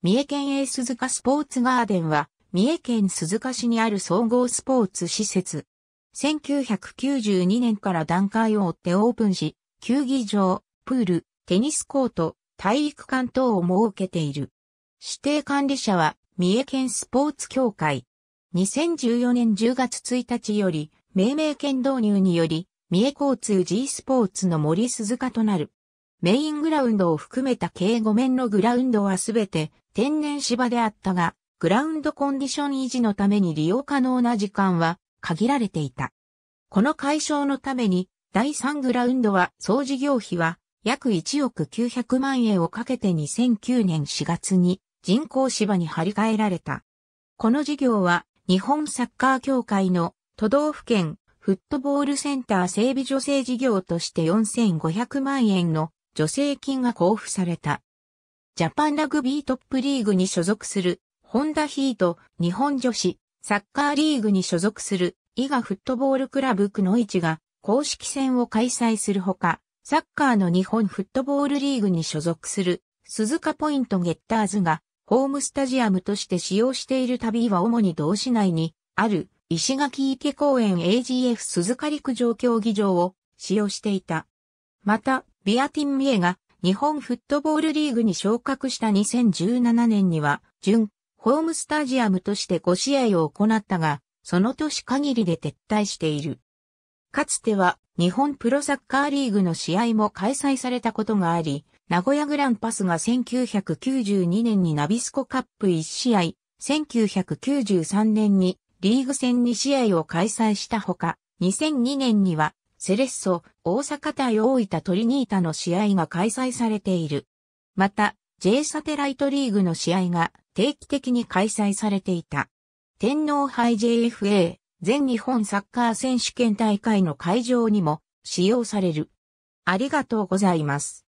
三重県営鈴鹿スポーツガーデンは、三重県鈴鹿市にある総合スポーツ施設。1992年から段階を追ってオープンし、球技場、プール、テニスコート、体育館等を設けている。指定管理者は、三重県スポーツ協会。2014年10月1日より、命名権導入により、三重交通 G スポーツの森鈴鹿となる。メイングラウンドを含めた計5面のグラウンドはすべて天然芝であったが、グラウンドコンディション維持のために利用可能な時間は限られていた。この解消のために、第3グラウンドは総事業費は約1億900万円をかけて2009年4月に人工芝に張り替えられた。この事業は日本サッカー協会の都道府県フットボールセンター整備助成事業として4500万円の助成金が交付された。ジャパンラグビートップリーグに所属する、ホンダヒート日本女子サッカーリーグに所属する伊賀フットボールクラブ区のいちが公式戦を開催するほか、サッカーの日本フットボールリーグに所属する鈴鹿ポイントゲッターズがホームスタジアムとして使用している旅は主に同市内にある石垣池公園 AGF 鈴鹿陸上競技場を使用していた。また、ビアティンミエが日本フットボールリーグに昇格した2017年には、準ホームスタジアムとして5試合を行ったが、その年限りで撤退している。かつては日本プロサッカーリーグの試合も開催されたことがあり、名古屋グランパスが1992年にナビスコカップ1試合、1993年にリーグ戦2試合を開催したほか、2002年にはセレッソ、大阪対大分トリニータの試合が開催されている。また、J サテライトリーグの試合が定期的に開催されていた。天皇杯 JFA、全日本サッカー選手権大会の会場にも使用される。ありがとうございます。